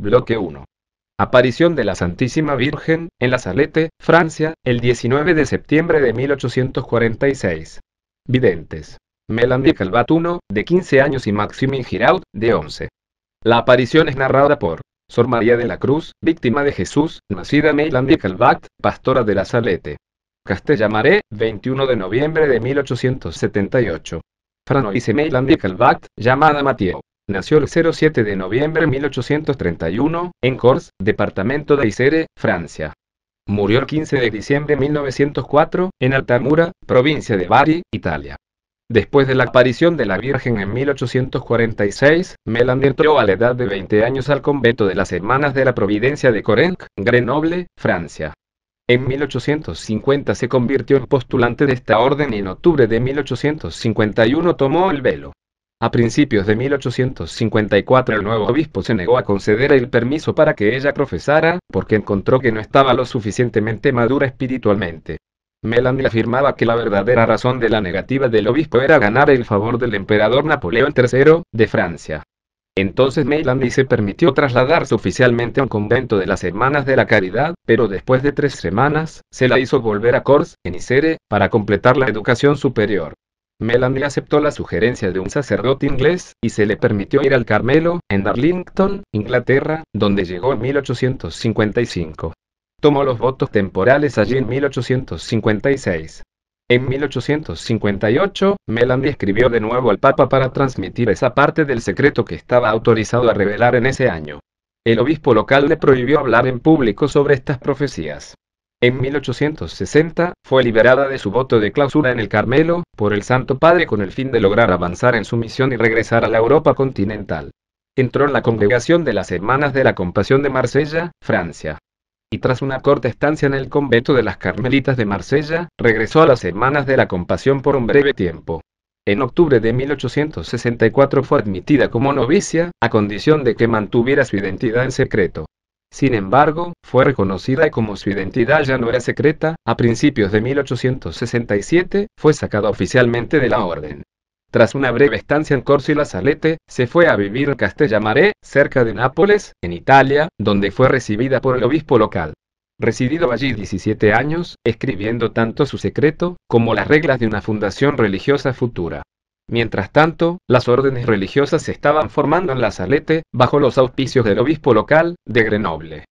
Bloque 1. Aparición de la Santísima Virgen, en La Salete, Francia, el 19 de septiembre de 1846. Videntes. Calvat 1, de 15 años y Maximin Giraud, de 11. La aparición es narrada por Sor María de la Cruz, víctima de Jesús, nacida Melanie Calvat, pastora de La Salete. Castellamaré, 21 de noviembre de 1878. Franoise Melanie Calvat, llamada Mateo. Nació el 07 de noviembre de 1831, en Corse, departamento de Isere, Francia. Murió el 15 de diciembre de 1904, en Altamura, provincia de Bari, Italia. Después de la aparición de la Virgen en 1846, Melander entró a la edad de 20 años al convento de las Hermanas de la Providencia de Corenc, Grenoble, Francia. En 1850 se convirtió en postulante de esta orden y en octubre de 1851 tomó el velo. A principios de 1854 el nuevo obispo se negó a conceder el permiso para que ella profesara, porque encontró que no estaba lo suficientemente madura espiritualmente. Melanie afirmaba que la verdadera razón de la negativa del obispo era ganar el favor del emperador Napoleón III, de Francia. Entonces Melanie se permitió trasladarse oficialmente a un convento de las Hermanas de la Caridad, pero después de tres semanas, se la hizo volver a Cors, en Isere, para completar la educación superior. Melanie aceptó la sugerencia de un sacerdote inglés, y se le permitió ir al Carmelo, en Darlington, Inglaterra, donde llegó en 1855. Tomó los votos temporales allí en 1856. En 1858, Melanie escribió de nuevo al Papa para transmitir esa parte del secreto que estaba autorizado a revelar en ese año. El obispo local le prohibió hablar en público sobre estas profecías. En 1860, fue liberada de su voto de clausura en el Carmelo, por el Santo Padre con el fin de lograr avanzar en su misión y regresar a la Europa continental. Entró en la congregación de las Hermanas de la Compasión de Marsella, Francia. Y tras una corta estancia en el convento de las Carmelitas de Marsella, regresó a las Hermanas de la Compasión por un breve tiempo. En octubre de 1864 fue admitida como novicia, a condición de que mantuviera su identidad en secreto. Sin embargo, fue reconocida y como su identidad ya no era secreta, a principios de 1867 fue sacada oficialmente de la orden. Tras una breve estancia en la Salete, se fue a vivir en Castellamare, cerca de Nápoles, en Italia, donde fue recibida por el obispo local. Residido allí 17 años, escribiendo tanto su secreto como las reglas de una fundación religiosa futura. Mientras tanto, las órdenes religiosas se estaban formando en la Salete, bajo los auspicios del obispo local, de Grenoble.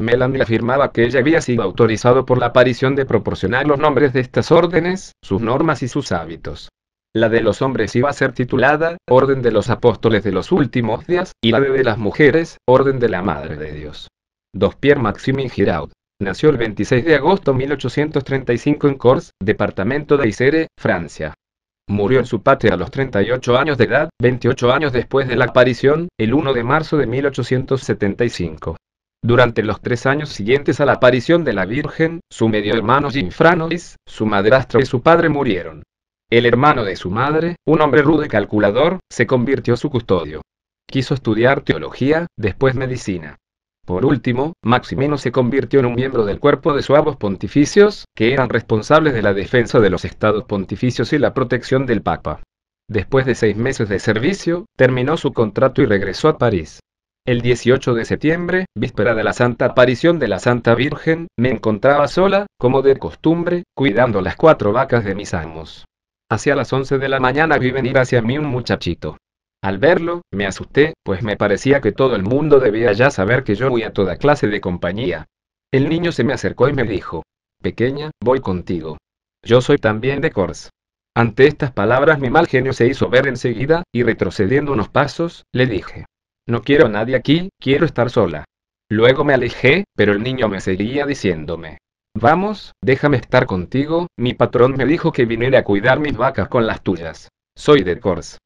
Melanie afirmaba que ella había sido autorizado por la aparición de proporcionar los nombres de estas órdenes, sus normas y sus hábitos. La de los hombres iba a ser titulada Orden de los Apóstoles de los Últimos Días, y la de las mujeres, Orden de la Madre de Dios. Dos Pierre Maximin Giraud. Nació el 26 de agosto de 1835 en Corse, departamento de Isere, Francia. Murió en su patria a los 38 años de edad, 28 años después de la aparición, el 1 de marzo de 1875. Durante los tres años siguientes a la aparición de la Virgen, su medio hermano Ginfranois, su madrastro y su padre murieron. El hermano de su madre, un hombre rudo y calculador, se convirtió su custodio. Quiso estudiar teología, después medicina. Por último, Maximino se convirtió en un miembro del cuerpo de suavos pontificios, que eran responsables de la defensa de los estados pontificios y la protección del Papa. Después de seis meses de servicio, terminó su contrato y regresó a París. El 18 de septiembre, víspera de la Santa Aparición de la Santa Virgen, me encontraba sola, como de costumbre, cuidando las cuatro vacas de mis amos. Hacia las 11 de la mañana vi venir hacia mí un muchachito. Al verlo, me asusté, pues me parecía que todo el mundo debía ya saber que yo voy a toda clase de compañía. El niño se me acercó y me dijo, Pequeña, voy contigo. Yo soy también de Cors. Ante estas palabras mi mal genio se hizo ver enseguida, y retrocediendo unos pasos, le dije, No quiero a nadie aquí, quiero estar sola. Luego me alejé, pero el niño me seguía diciéndome, Vamos, déjame estar contigo, mi patrón me dijo que viniera a cuidar mis vacas con las tuyas. Soy de Cors.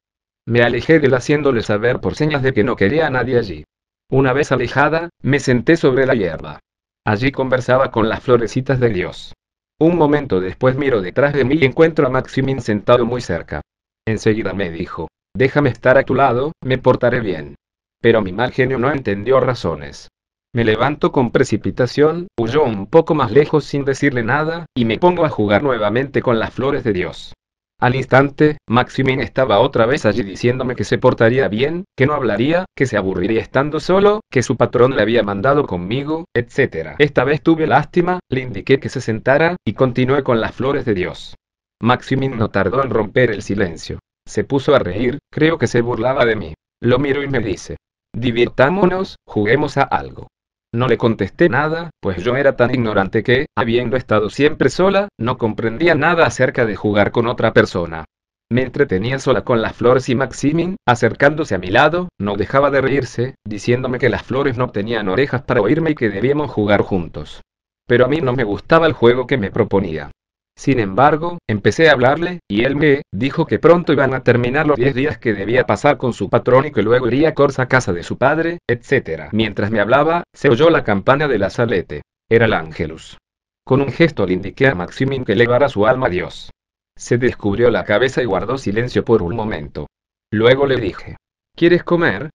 Me alejé de él haciéndole saber por señas de que no quería a nadie allí. Una vez alejada, me senté sobre la hierba. Allí conversaba con las florecitas de Dios. Un momento después miro detrás de mí y encuentro a Maximin sentado muy cerca. Enseguida me dijo, déjame estar a tu lado, me portaré bien. Pero mi mal genio no entendió razones. Me levanto con precipitación, huyó un poco más lejos sin decirle nada, y me pongo a jugar nuevamente con las flores de Dios. Al instante, Maximin estaba otra vez allí diciéndome que se portaría bien, que no hablaría, que se aburriría estando solo, que su patrón le había mandado conmigo, etc. Esta vez tuve lástima, le indiqué que se sentara, y continué con las flores de Dios. Maximin no tardó en romper el silencio. Se puso a reír, creo que se burlaba de mí. Lo miro y me dice, divirtámonos, juguemos a algo. No le contesté nada, pues yo era tan ignorante que, habiendo estado siempre sola, no comprendía nada acerca de jugar con otra persona. Me entretenía sola con las flores y Maximin, acercándose a mi lado, no dejaba de reírse, diciéndome que las flores no tenían orejas para oírme y que debíamos jugar juntos. Pero a mí no me gustaba el juego que me proponía. Sin embargo, empecé a hablarle, y él me dijo que pronto iban a terminar los diez días que debía pasar con su patrón y que luego iría a Corsa casa de su padre, etc. Mientras me hablaba, se oyó la campana de la salete. Era el Ángelus. Con un gesto le indiqué a Maximin que elevara su alma a Dios. Se descubrió la cabeza y guardó silencio por un momento. Luego le dije, ¿quieres comer?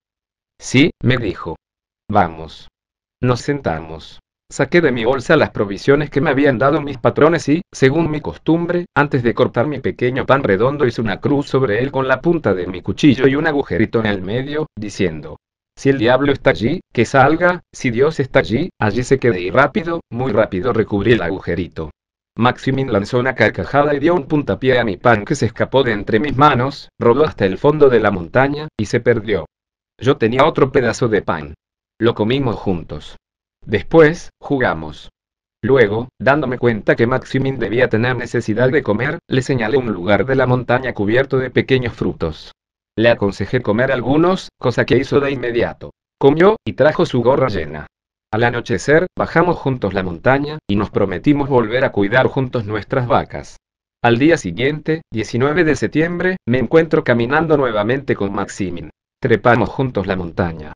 Sí, me dijo. Vamos. Nos sentamos. Saqué de mi bolsa las provisiones que me habían dado mis patrones y, según mi costumbre, antes de cortar mi pequeño pan redondo hice una cruz sobre él con la punta de mi cuchillo y un agujerito en el medio, diciendo, si el diablo está allí, que salga, si Dios está allí, allí se quede y rápido, muy rápido recubrí el agujerito. Maximin lanzó una carcajada y dio un puntapié a mi pan que se escapó de entre mis manos, rodó hasta el fondo de la montaña, y se perdió. Yo tenía otro pedazo de pan. Lo comimos juntos. Después, jugamos. Luego, dándome cuenta que Maximin debía tener necesidad de comer, le señalé un lugar de la montaña cubierto de pequeños frutos. Le aconsejé comer algunos, cosa que hizo de inmediato. Comió, y trajo su gorra llena. Al anochecer, bajamos juntos la montaña, y nos prometimos volver a cuidar juntos nuestras vacas. Al día siguiente, 19 de septiembre, me encuentro caminando nuevamente con Maximin. Trepamos juntos la montaña.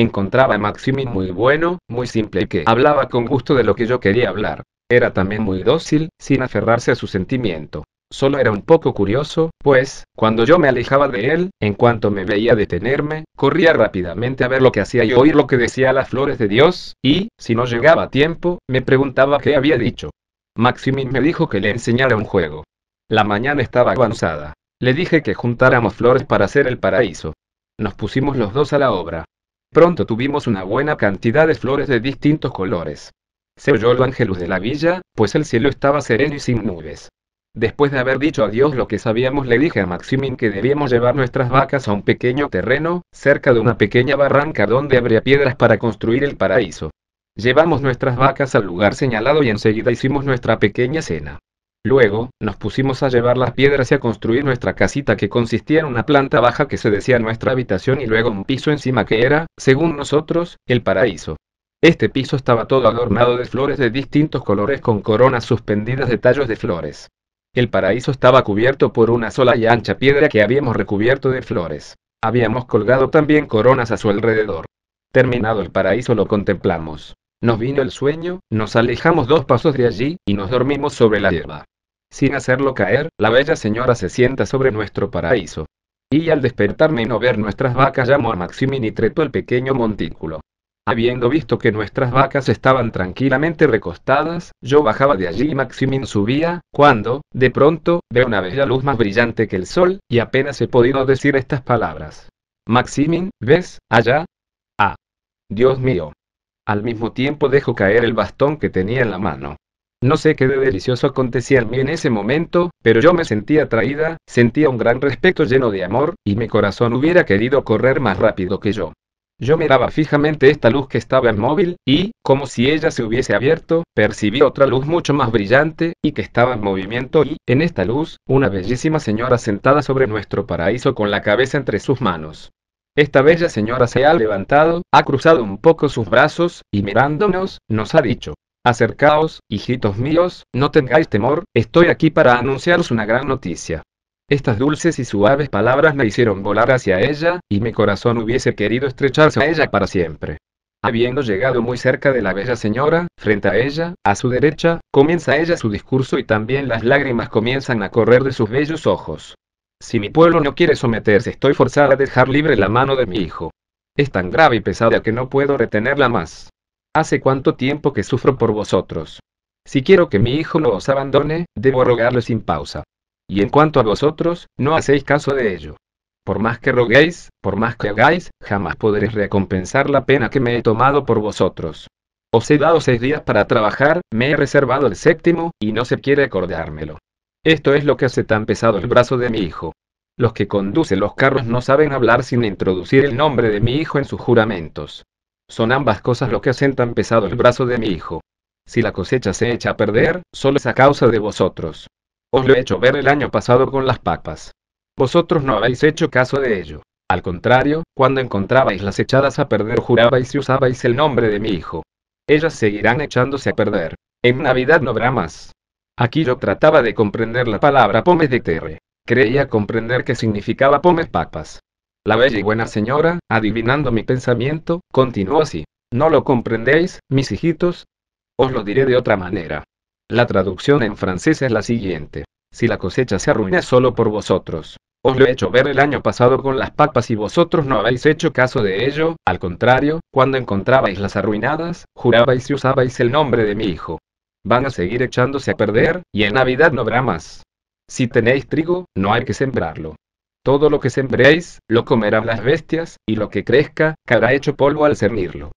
Encontraba a Maximi muy bueno, muy simple y que hablaba con gusto de lo que yo quería hablar. Era también muy dócil, sin aferrarse a su sentimiento. Solo era un poco curioso, pues, cuando yo me alejaba de él, en cuanto me veía detenerme, corría rápidamente a ver lo que hacía y oír lo que decía las flores de Dios, y, si no llegaba a tiempo, me preguntaba qué había dicho. Maximin me dijo que le enseñara un juego. La mañana estaba avanzada. Le dije que juntáramos flores para hacer el paraíso. Nos pusimos los dos a la obra. Pronto tuvimos una buena cantidad de flores de distintos colores. Se oyó el ángelus de la villa, pues el cielo estaba sereno y sin nubes. Después de haber dicho Dios lo que sabíamos, le dije a Maximin que debíamos llevar nuestras vacas a un pequeño terreno, cerca de una pequeña barranca donde habría piedras para construir el paraíso. Llevamos nuestras vacas al lugar señalado y enseguida hicimos nuestra pequeña cena. Luego, nos pusimos a llevar las piedras y a construir nuestra casita que consistía en una planta baja que se decía nuestra habitación y luego un piso encima que era, según nosotros, el paraíso. Este piso estaba todo adornado de flores de distintos colores con coronas suspendidas de tallos de flores. El paraíso estaba cubierto por una sola y ancha piedra que habíamos recubierto de flores. Habíamos colgado también coronas a su alrededor. Terminado el paraíso lo contemplamos. Nos vino el sueño, nos alejamos dos pasos de allí, y nos dormimos sobre la hierba. Sin hacerlo caer, la bella señora se sienta sobre nuestro paraíso. Y al despertarme y no ver nuestras vacas llamó a Maximin y tretó el pequeño montículo. Habiendo visto que nuestras vacas estaban tranquilamente recostadas, yo bajaba de allí y Maximin subía, cuando, de pronto, veo una bella luz más brillante que el sol, y apenas he podido decir estas palabras. Maximin, ¿ves? Allá. Ah. Dios mío. Al mismo tiempo dejo caer el bastón que tenía en la mano. No sé qué de delicioso acontecía en mí en ese momento, pero yo me sentía atraída, sentía un gran respeto lleno de amor, y mi corazón hubiera querido correr más rápido que yo. Yo miraba fijamente esta luz que estaba móvil, y, como si ella se hubiese abierto, percibí otra luz mucho más brillante, y que estaba en movimiento, y, en esta luz, una bellísima señora sentada sobre nuestro paraíso con la cabeza entre sus manos. Esta bella señora se ha levantado, ha cruzado un poco sus brazos, y mirándonos, nos ha dicho, Acercaos, hijitos míos, no tengáis temor, estoy aquí para anunciaros una gran noticia. Estas dulces y suaves palabras me hicieron volar hacia ella, y mi corazón hubiese querido estrecharse a ella para siempre. Habiendo llegado muy cerca de la bella señora, frente a ella, a su derecha, comienza ella su discurso y también las lágrimas comienzan a correr de sus bellos ojos. Si mi pueblo no quiere someterse, estoy forzada a dejar libre la mano de mi hijo. Es tan grave y pesada que no puedo retenerla más hace cuánto tiempo que sufro por vosotros. Si quiero que mi hijo no os abandone, debo rogarle sin pausa. Y en cuanto a vosotros, no hacéis caso de ello. Por más que roguéis, por más que hagáis, jamás podréis recompensar la pena que me he tomado por vosotros. Os he dado seis días para trabajar, me he reservado el séptimo, y no se quiere acordármelo. Esto es lo que hace tan pesado el brazo de mi hijo. Los que conducen los carros no saben hablar sin introducir el nombre de mi hijo en sus juramentos. Son ambas cosas lo que hacen tan pesado el brazo de mi hijo. Si la cosecha se echa a perder, solo es a causa de vosotros. Os lo he hecho ver el año pasado con las papas. Vosotros no habéis hecho caso de ello. Al contrario, cuando encontrabais las echadas a perder jurabais y usabais el nombre de mi hijo. Ellas seguirán echándose a perder. En Navidad no habrá más. Aquí yo trataba de comprender la palabra pomes de terre. Creía comprender que significaba pomes papas. La pues bella y buena señora, adivinando mi pensamiento, continuó así. ¿No lo comprendéis, mis hijitos? Os lo diré de otra manera. La traducción en francés es la siguiente. Si la cosecha se arruina solo por vosotros. Os lo he hecho ver el año pasado con las papas y vosotros no habéis hecho caso de ello, al contrario, cuando encontrabais las arruinadas, jurabais y usabais el nombre de mi hijo. Van a seguir echándose a perder, y en Navidad no habrá más. Si tenéis trigo, no hay que sembrarlo. Todo lo que sembréis, lo comerán las bestias, y lo que crezca, caerá hecho polvo al cernirlo.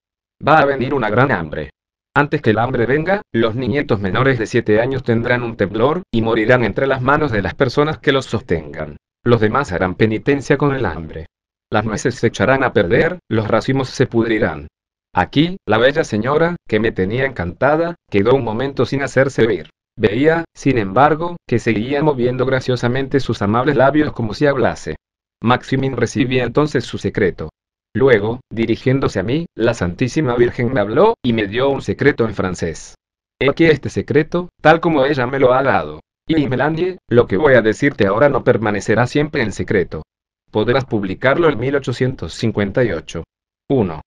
Va a venir una gran hambre. Antes que el hambre venga, los niñetos menores de siete años tendrán un temblor, y morirán entre las manos de las personas que los sostengan. Los demás harán penitencia con el hambre. Las nueces se echarán a perder, los racimos se pudrirán. Aquí, la bella señora, que me tenía encantada, quedó un momento sin hacerse oír. Veía, sin embargo, que seguía moviendo graciosamente sus amables labios como si hablase. Maximin recibía entonces su secreto. Luego, dirigiéndose a mí, la Santísima Virgen me habló y me dio un secreto en francés. He aquí este secreto, tal como ella me lo ha dado. Y Melanie, lo que voy a decirte ahora no permanecerá siempre en secreto. Podrás publicarlo en 1858. 1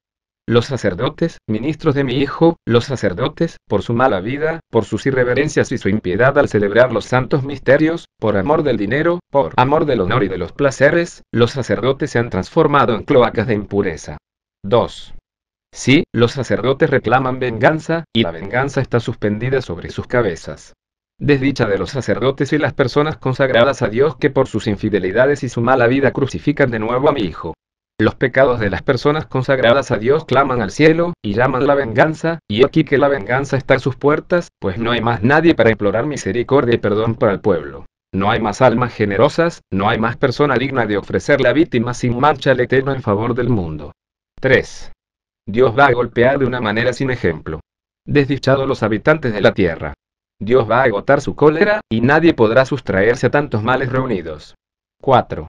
los sacerdotes, ministros de mi hijo, los sacerdotes, por su mala vida, por sus irreverencias y su impiedad al celebrar los santos misterios, por amor del dinero, por amor del honor y de los placeres, los sacerdotes se han transformado en cloacas de impureza. 2. Sí, los sacerdotes reclaman venganza, y la venganza está suspendida sobre sus cabezas. Desdicha de los sacerdotes y las personas consagradas a Dios que por sus infidelidades y su mala vida crucifican de nuevo a mi hijo. Los pecados de las personas consagradas a Dios claman al cielo, y llaman la venganza, y aquí que la venganza está a sus puertas, pues no hay más nadie para implorar misericordia y perdón para el pueblo. No hay más almas generosas, no hay más persona digna de ofrecer la víctima sin mancha al Eterno en favor del mundo. 3. Dios va a golpear de una manera sin ejemplo. Desdichados los habitantes de la tierra. Dios va a agotar su cólera, y nadie podrá sustraerse a tantos males reunidos. 4.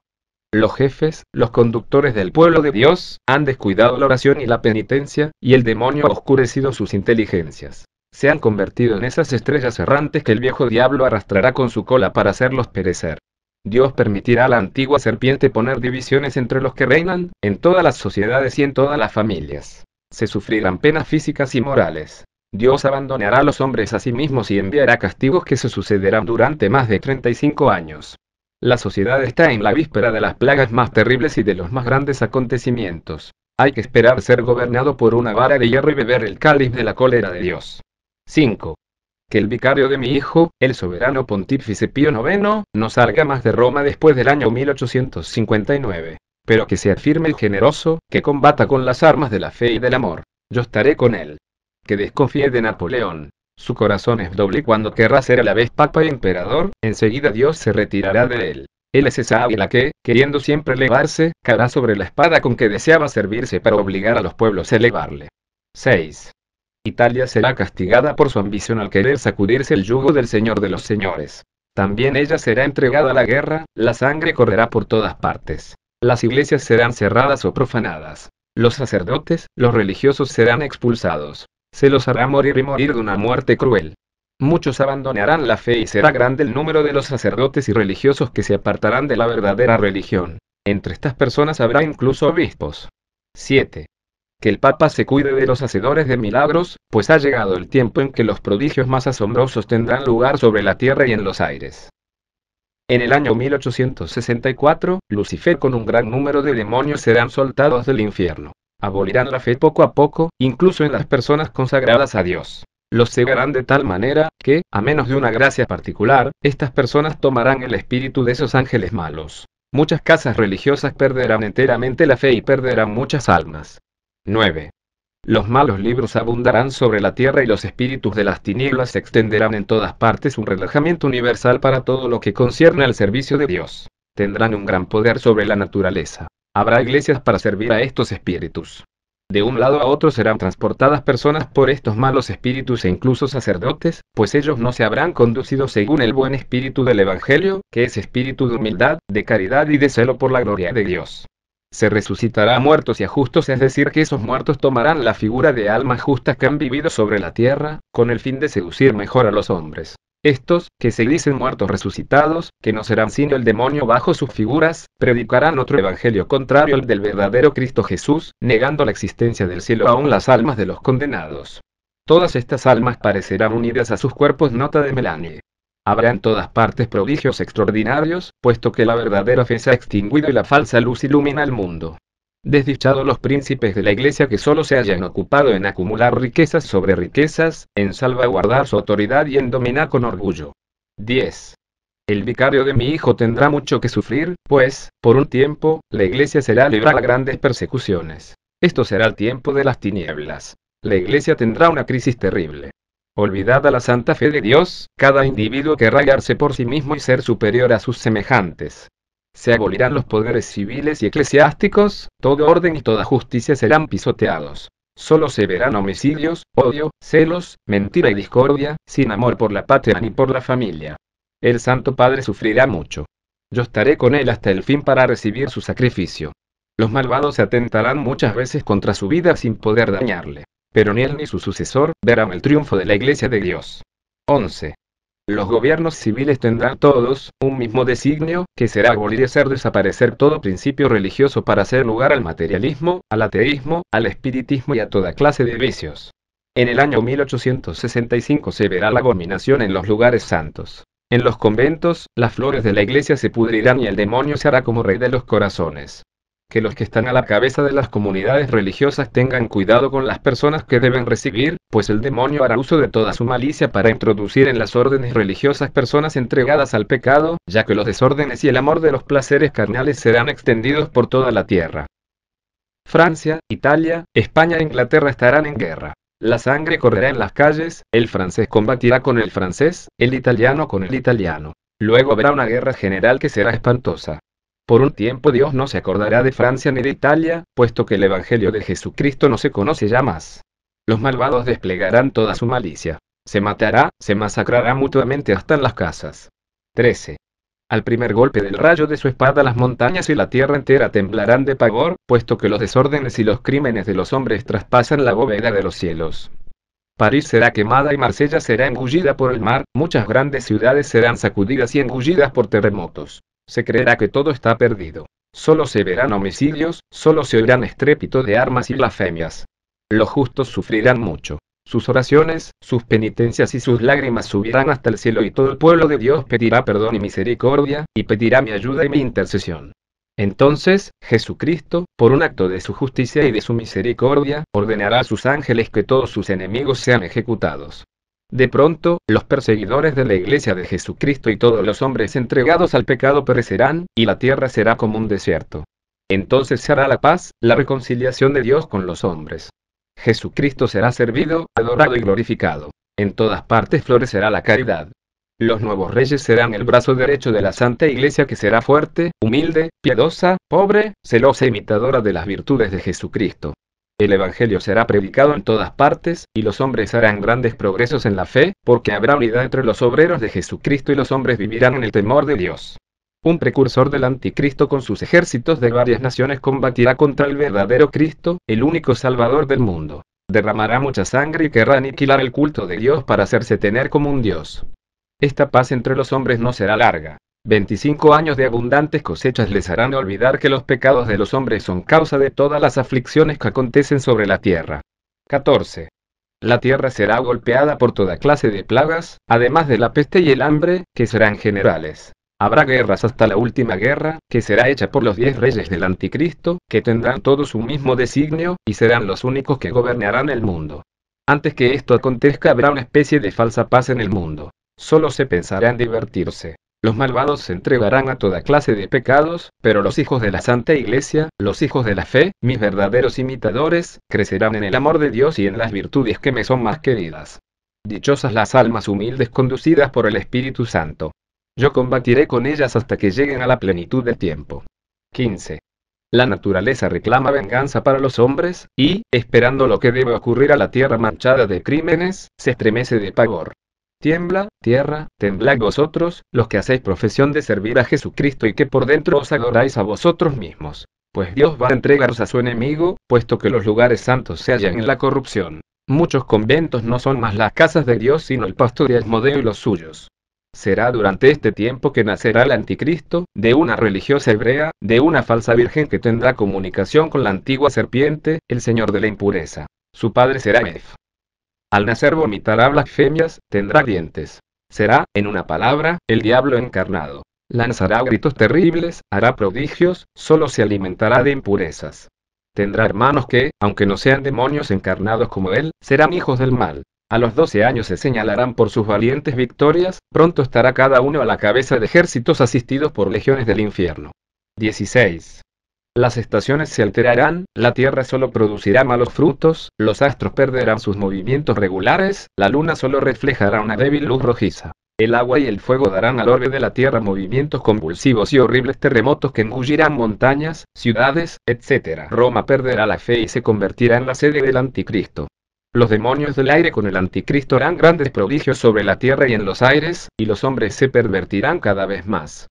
Los jefes, los conductores del pueblo de Dios, han descuidado la oración y la penitencia, y el demonio ha oscurecido sus inteligencias. Se han convertido en esas estrellas errantes que el viejo diablo arrastrará con su cola para hacerlos perecer. Dios permitirá a la antigua serpiente poner divisiones entre los que reinan, en todas las sociedades y en todas las familias. Se sufrirán penas físicas y morales. Dios abandonará a los hombres a sí mismos y enviará castigos que se sucederán durante más de 35 años. La sociedad está en la víspera de las plagas más terribles y de los más grandes acontecimientos. Hay que esperar ser gobernado por una vara de hierro y beber el cáliz de la cólera de Dios. 5. Que el vicario de mi hijo, el soberano pontífice Pío IX, no salga más de Roma después del año 1859. Pero que sea firme y generoso, que combata con las armas de la fe y del amor. Yo estaré con él. Que desconfíe de Napoleón, su corazón es doble cuando querrá ser a la vez papa y emperador, enseguida Dios se retirará de él. Él es esa águila que, queriendo siempre elevarse, caerá sobre la espada con que deseaba servirse para obligar a los pueblos a elevarle. 6. Italia será castigada por su ambición al querer sacudirse el yugo del Señor de los Señores. También ella será entregada a la guerra, la sangre correrá por todas partes. Las iglesias serán cerradas o profanadas. Los sacerdotes, los religiosos serán expulsados se los hará morir y morir de una muerte cruel. Muchos abandonarán la fe y será grande el número de los sacerdotes y religiosos que se apartarán de la verdadera religión. Entre estas personas habrá incluso obispos. 7. Que el Papa se cuide de los hacedores de milagros, pues ha llegado el tiempo en que los prodigios más asombrosos tendrán lugar sobre la tierra y en los aires. En el año 1864, Lucifer con un gran número de demonios serán soltados del infierno. Abolirán la fe poco a poco, incluso en las personas consagradas a Dios. Los cegarán de tal manera que, a menos de una gracia particular, estas personas tomarán el espíritu de esos ángeles malos. Muchas casas religiosas perderán enteramente la fe y perderán muchas almas. 9. Los malos libros abundarán sobre la tierra y los espíritus de las tinieblas extenderán en todas partes un relajamiento universal para todo lo que concierne al servicio de Dios. Tendrán un gran poder sobre la naturaleza. Habrá iglesias para servir a estos espíritus. De un lado a otro serán transportadas personas por estos malos espíritus e incluso sacerdotes, pues ellos no se habrán conducido según el buen espíritu del Evangelio, que es espíritu de humildad, de caridad y de celo por la gloria de Dios. Se resucitará a muertos y a justos, es decir, que esos muertos tomarán la figura de almas justas que han vivido sobre la tierra, con el fin de seducir mejor a los hombres. Estos, que se dicen muertos resucitados, que no serán sino el demonio bajo sus figuras, predicarán otro evangelio contrario al del verdadero Cristo Jesús, negando la existencia del cielo aún las almas de los condenados. Todas estas almas parecerán unidas a sus cuerpos, nota de Melanie. Habrá en todas partes prodigios extraordinarios, puesto que la verdadera fe se ha extinguido y la falsa luz ilumina el mundo desdichados los príncipes de la iglesia que solo se hayan ocupado en acumular riquezas sobre riquezas, en salvaguardar su autoridad y en dominar con orgullo. 10. El vicario de mi hijo tendrá mucho que sufrir, pues, por un tiempo, la iglesia será librada a grandes persecuciones. Esto será el tiempo de las tinieblas. La iglesia tendrá una crisis terrible. Olvidada la santa fe de Dios, cada individuo querrá hallarse por sí mismo y ser superior a sus semejantes se abolirán los poderes civiles y eclesiásticos, todo orden y toda justicia serán pisoteados. Solo se verán homicidios, odio, celos, mentira y discordia, sin amor por la patria ni por la familia. El Santo Padre sufrirá mucho. Yo estaré con él hasta el fin para recibir su sacrificio. Los malvados se atentarán muchas veces contra su vida sin poder dañarle, pero ni él ni su sucesor verán el triunfo de la Iglesia de Dios. 11. Los gobiernos civiles tendrán todos un mismo designio, que será abolir y hacer desaparecer todo principio religioso para hacer lugar al materialismo, al ateísmo, al espiritismo y a toda clase de vicios. En el año 1865 se verá la abominación en los lugares santos. En los conventos, las flores de la iglesia se pudrirán y el demonio se hará como rey de los corazones que los que están a la cabeza de las comunidades religiosas tengan cuidado con las personas que deben recibir, pues el demonio hará uso de toda su malicia para introducir en las órdenes religiosas personas entregadas al pecado, ya que los desórdenes y el amor de los placeres carnales serán extendidos por toda la tierra. Francia, Italia, España e Inglaterra estarán en guerra. La sangre correrá en las calles, el francés combatirá con el francés, el italiano con el italiano. Luego habrá una guerra general que será espantosa. Por un tiempo Dios no se acordará de Francia ni de Italia, puesto que el Evangelio de Jesucristo no se conoce ya más. Los malvados desplegarán toda su malicia. Se matará, se masacrará mutuamente hasta en las casas. 13. Al primer golpe del rayo de su espada las montañas y la tierra entera temblarán de pavor, puesto que los desórdenes y los crímenes de los hombres traspasan la bóveda de los cielos. París será quemada y Marsella será engullida por el mar, muchas grandes ciudades serán sacudidas y engullidas por terremotos. Se creerá que todo está perdido. Solo se verán homicidios, solo se oirán estrépito de armas y blasfemias. Los justos sufrirán mucho. Sus oraciones, sus penitencias y sus lágrimas subirán hasta el cielo y todo el pueblo de Dios pedirá perdón y misericordia, y pedirá mi ayuda y mi intercesión. Entonces, Jesucristo, por un acto de su justicia y de su misericordia, ordenará a sus ángeles que todos sus enemigos sean ejecutados. De pronto, los perseguidores de la iglesia de Jesucristo y todos los hombres entregados al pecado perecerán, y la tierra será como un desierto. Entonces se hará la paz, la reconciliación de Dios con los hombres. Jesucristo será servido, adorado y glorificado. En todas partes florecerá la caridad. Los nuevos reyes serán el brazo derecho de la Santa Iglesia que será fuerte, humilde, piadosa, pobre, celosa, e imitadora de las virtudes de Jesucristo. El Evangelio será predicado en todas partes, y los hombres harán grandes progresos en la fe, porque habrá unidad entre los obreros de Jesucristo y los hombres vivirán en el temor de Dios. Un precursor del anticristo con sus ejércitos de varias naciones combatirá contra el verdadero Cristo, el único Salvador del mundo. Derramará mucha sangre y querrá aniquilar el culto de Dios para hacerse tener como un Dios. Esta paz entre los hombres no será larga. 25 años de abundantes cosechas les harán olvidar que los pecados de los hombres son causa de todas las aflicciones que acontecen sobre la tierra. 14. La tierra será golpeada por toda clase de plagas, además de la peste y el hambre, que serán generales. Habrá guerras hasta la última guerra, que será hecha por los diez reyes del anticristo, que tendrán todos un mismo designio, y serán los únicos que gobernarán el mundo. Antes que esto acontezca habrá una especie de falsa paz en el mundo. Solo se pensará en divertirse. Los malvados se entregarán a toda clase de pecados, pero los hijos de la Santa Iglesia, los hijos de la fe, mis verdaderos imitadores, crecerán en el amor de Dios y en las virtudes que me son más queridas. Dichosas las almas humildes conducidas por el Espíritu Santo. Yo combatiré con ellas hasta que lleguen a la plenitud del tiempo. 15. La naturaleza reclama venganza para los hombres, y, esperando lo que debe ocurrir a la tierra manchada de crímenes, se estremece de pavor. Tiembla, tierra, temblad vosotros, los que hacéis profesión de servir a Jesucristo y que por dentro os adoráis a vosotros mismos. Pues Dios va a entregaros a su enemigo, puesto que los lugares santos se hallan en la corrupción. Muchos conventos no son más las casas de Dios, sino el pastor de Asmodeo y los suyos. Será durante este tiempo que nacerá el anticristo, de una religiosa hebrea, de una falsa virgen que tendrá comunicación con la antigua serpiente, el señor de la impureza. Su padre será Ef. Al nacer vomitará blasfemias, tendrá dientes. Será, en una palabra, el diablo encarnado. Lanzará gritos terribles, hará prodigios, solo se alimentará de impurezas. Tendrá hermanos que, aunque no sean demonios encarnados como él, serán hijos del mal. A los doce años se señalarán por sus valientes victorias, pronto estará cada uno a la cabeza de ejércitos asistidos por legiones del infierno. 16. Las estaciones se alterarán, la Tierra solo producirá malos frutos, los astros perderán sus movimientos regulares, la Luna solo reflejará una débil luz rojiza. El agua y el fuego darán al orbe de la Tierra movimientos convulsivos y horribles terremotos que engullirán montañas, ciudades, etc. Roma perderá la fe y se convertirá en la sede del Anticristo. Los demonios del aire con el Anticristo harán grandes prodigios sobre la Tierra y en los aires, y los hombres se pervertirán cada vez más.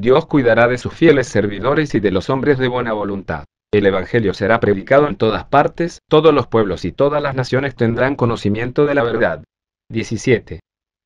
Dios cuidará de sus fieles servidores y de los hombres de buena voluntad. El Evangelio será predicado en todas partes, todos los pueblos y todas las naciones tendrán conocimiento de la verdad. 17.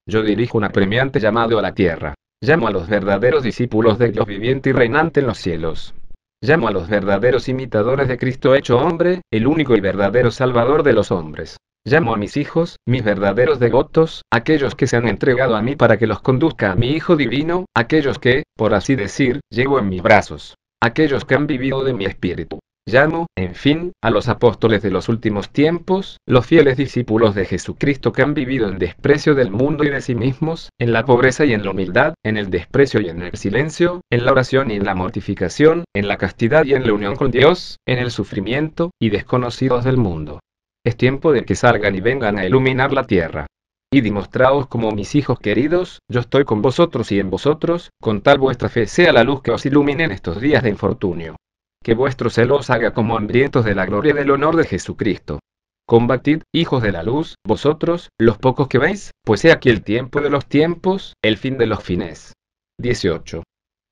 Yo dirijo un apremiante llamado a la tierra. Llamo a los verdaderos discípulos de Dios viviente y reinante en los cielos. Llamo a los verdaderos imitadores de Cristo hecho hombre, el único y verdadero Salvador de los hombres. Llamo a mis hijos, mis verdaderos devotos, aquellos que se han entregado a mí para que los conduzca a mi Hijo Divino, aquellos que, por así decir, llevo en mis brazos, aquellos que han vivido de mi espíritu. Llamo, en fin, a los apóstoles de los últimos tiempos, los fieles discípulos de Jesucristo que han vivido en desprecio del mundo y de sí mismos, en la pobreza y en la humildad, en el desprecio y en el silencio, en la oración y en la mortificación, en la castidad y en la unión con Dios, en el sufrimiento, y desconocidos del mundo. Es tiempo de que salgan y vengan a iluminar la tierra. Y dimostraos como mis hijos queridos, yo estoy con vosotros y en vosotros, con tal vuestra fe sea la luz que os ilumine en estos días de infortunio. Que vuestro celo os haga como hambrientos de la gloria y del honor de Jesucristo. Combatid, hijos de la luz, vosotros, los pocos que veis, pues he aquí el tiempo de los tiempos, el fin de los fines. 18.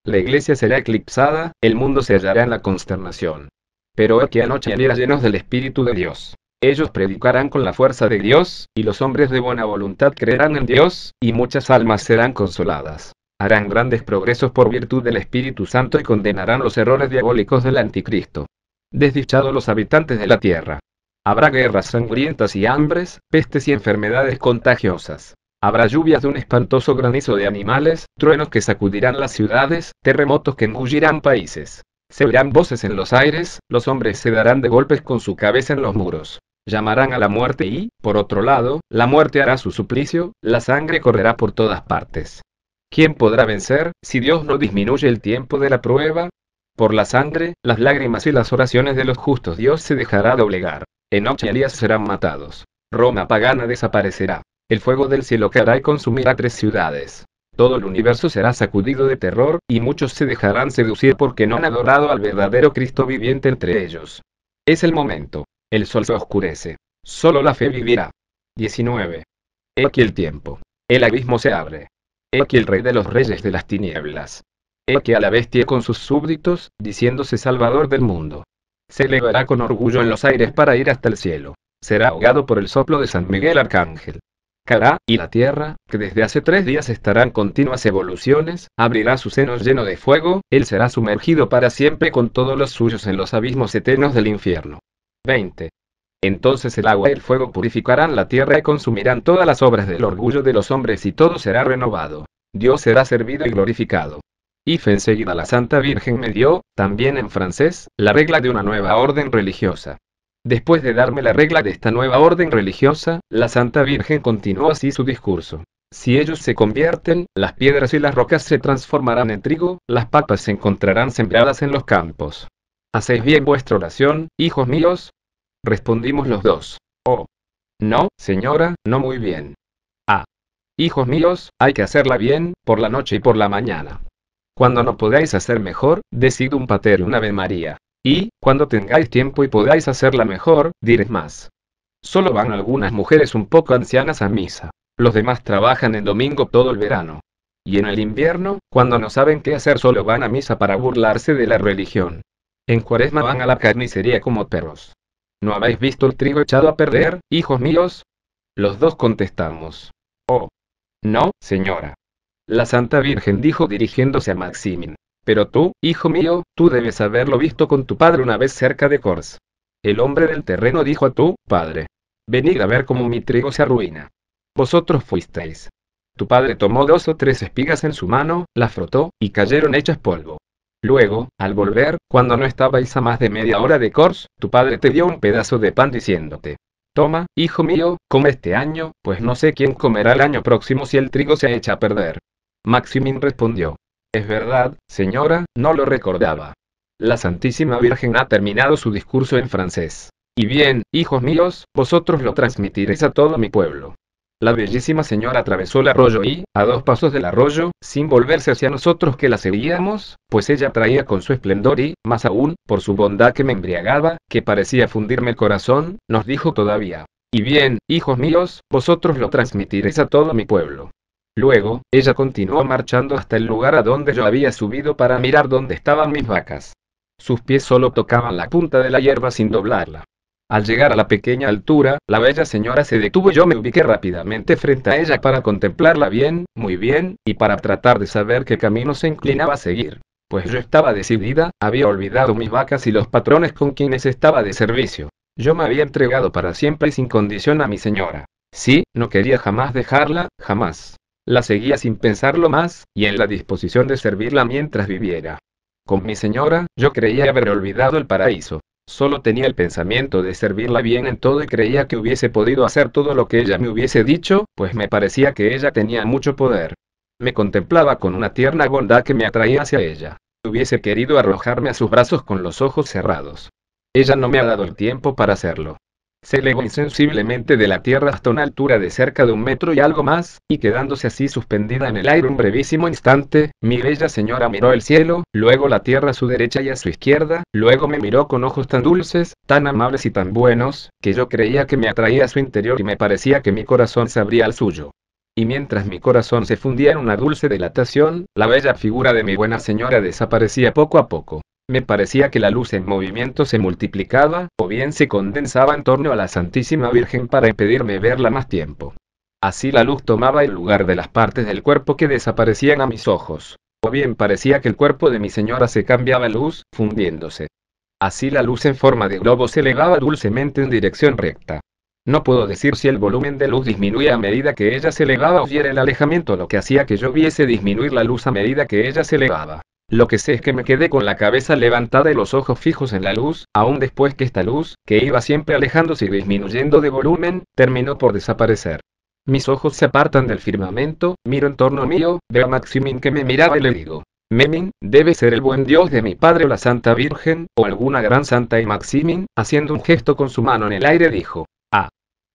La iglesia será eclipsada, el mundo se hallará en la consternación. Pero aquí anoche eran llenos del Espíritu de Dios. Ellos predicarán con la fuerza de Dios, y los hombres de buena voluntad creerán en Dios, y muchas almas serán consoladas. Harán grandes progresos por virtud del Espíritu Santo y condenarán los errores diabólicos del anticristo. Desdichados los habitantes de la tierra. Habrá guerras sangrientas y hambres, pestes y enfermedades contagiosas. Habrá lluvias de un espantoso granizo de animales, truenos que sacudirán las ciudades, terremotos que engullirán países. Se oirán voces en los aires, los hombres se darán de golpes con su cabeza en los muros llamarán a la muerte y, por otro lado, la muerte hará su suplicio, la sangre correrá por todas partes. ¿Quién podrá vencer, si Dios no disminuye el tiempo de la prueba? Por la sangre, las lágrimas y las oraciones de los justos Dios se dejará doblegar. Enoch y Elías serán matados. Roma pagana desaparecerá. El fuego del cielo caerá y consumirá tres ciudades. Todo el universo será sacudido de terror, y muchos se dejarán seducir porque no han adorado al verdadero Cristo viviente entre ellos. Es el momento. El sol se oscurece. Solo la fe vivirá. 19. He aquí el tiempo. El abismo se abre. He aquí el rey de los reyes de las tinieblas. He que a la bestia con sus súbditos, diciéndose Salvador del mundo. Se elevará con orgullo en los aires para ir hasta el cielo. Será ahogado por el soplo de San Miguel Arcángel. Cará y la tierra, que desde hace tres días estarán continuas evoluciones, abrirá sus senos lleno de fuego, él será sumergido para siempre con todos los suyos en los abismos eternos del infierno. 20. Entonces el agua y el fuego purificarán la tierra y consumirán todas las obras del orgullo de los hombres y todo será renovado. Dios será servido y glorificado. Y enseguida la Santa Virgen me dio, también en francés, la regla de una nueva orden religiosa. Después de darme la regla de esta nueva orden religiosa, la Santa Virgen continuó así su discurso. Si ellos se convierten, las piedras y las rocas se transformarán en trigo, las papas se encontrarán sembradas en los campos. ¿Hacéis bien vuestra oración, hijos míos? Respondimos los dos. Oh. No, señora, no muy bien. Ah. Hijos míos, hay que hacerla bien, por la noche y por la mañana. Cuando no podáis hacer mejor, decid un pater y un Ave María. Y, cuando tengáis tiempo y podáis hacerla mejor, diréis más. Solo van algunas mujeres un poco ancianas a misa. Los demás trabajan el domingo todo el verano. Y en el invierno, cuando no saben qué hacer, solo van a misa para burlarse de la religión. En cuaresma van a la carnicería como perros. ¿No habéis visto el trigo echado a perder, hijos míos? Los dos contestamos. Oh. No, señora. La Santa Virgen dijo dirigiéndose a Maximin. Pero tú, hijo mío, tú debes haberlo visto con tu padre una vez cerca de Cors. El hombre del terreno dijo a tu padre. Venid a ver cómo mi trigo se arruina. Vosotros fuisteis. Tu padre tomó dos o tres espigas en su mano, las frotó, y cayeron hechas polvo. Luego, al volver, cuando no estabais a más de media hora de Cors, tu padre te dio un pedazo de pan diciéndote, Toma, hijo mío, come este año, pues no sé quién comerá el año próximo si el trigo se echa a perder. Maximin respondió, Es verdad, señora, no lo recordaba. La Santísima Virgen ha terminado su discurso en francés. Y bien, hijos míos, vosotros lo transmitiréis a todo mi pueblo. La bellísima señora atravesó el arroyo y, a dos pasos del arroyo, sin volverse hacia nosotros que la seguíamos, pues ella traía con su esplendor y, más aún, por su bondad que me embriagaba, que parecía fundirme el corazón, nos dijo todavía. Y bien, hijos míos, vosotros lo transmitiréis a todo mi pueblo. Luego, ella continuó marchando hasta el lugar a donde yo había subido para mirar dónde estaban mis vacas. Sus pies solo tocaban la punta de la hierba sin doblarla. Al llegar a la pequeña altura, la bella señora se detuvo y yo me ubiqué rápidamente frente a ella para contemplarla bien, muy bien, y para tratar de saber qué camino se inclinaba a seguir. Pues yo estaba decidida, había olvidado mis vacas y los patrones con quienes estaba de servicio. Yo me había entregado para siempre y sin condición a mi señora. Sí, no quería jamás dejarla, jamás. La seguía sin pensarlo más, y en la disposición de servirla mientras viviera. Con mi señora, yo creía haber olvidado el paraíso. Solo tenía el pensamiento de servirla bien en todo y creía que hubiese podido hacer todo lo que ella me hubiese dicho, pues me parecía que ella tenía mucho poder. Me contemplaba con una tierna bondad que me atraía hacia ella. Hubiese querido arrojarme a sus brazos con los ojos cerrados. Ella no me ha dado el tiempo para hacerlo se elevó insensiblemente de la tierra hasta una altura de cerca de un metro y algo más, y quedándose así suspendida en el aire un brevísimo instante, mi bella señora miró el cielo, luego la tierra a su derecha y a su izquierda, luego me miró con ojos tan dulces, tan amables y tan buenos, que yo creía que me atraía a su interior y me parecía que mi corazón se abría al suyo. Y mientras mi corazón se fundía en una dulce dilatación, la bella figura de mi buena señora desaparecía poco a poco me parecía que la luz en movimiento se multiplicaba, o bien se condensaba en torno a la Santísima Virgen para impedirme verla más tiempo. Así la luz tomaba el lugar de las partes del cuerpo que desaparecían a mis ojos, o bien parecía que el cuerpo de mi señora se cambiaba en luz, fundiéndose. Así la luz en forma de globo se elevaba dulcemente en dirección recta. No puedo decir si el volumen de luz disminuía a medida que ella se elevaba o si era el alejamiento lo que hacía que yo viese disminuir la luz a medida que ella se elevaba. Lo que sé es que me quedé con la cabeza levantada y los ojos fijos en la luz, aún después que esta luz, que iba siempre alejándose y disminuyendo de volumen, terminó por desaparecer. Mis ojos se apartan del firmamento, miro en torno mío, veo a Maximin que me miraba y le digo, Memin, debe ser el buen Dios de mi padre o la Santa Virgen, o alguna gran santa y Maximin, haciendo un gesto con su mano en el aire dijo, Ah,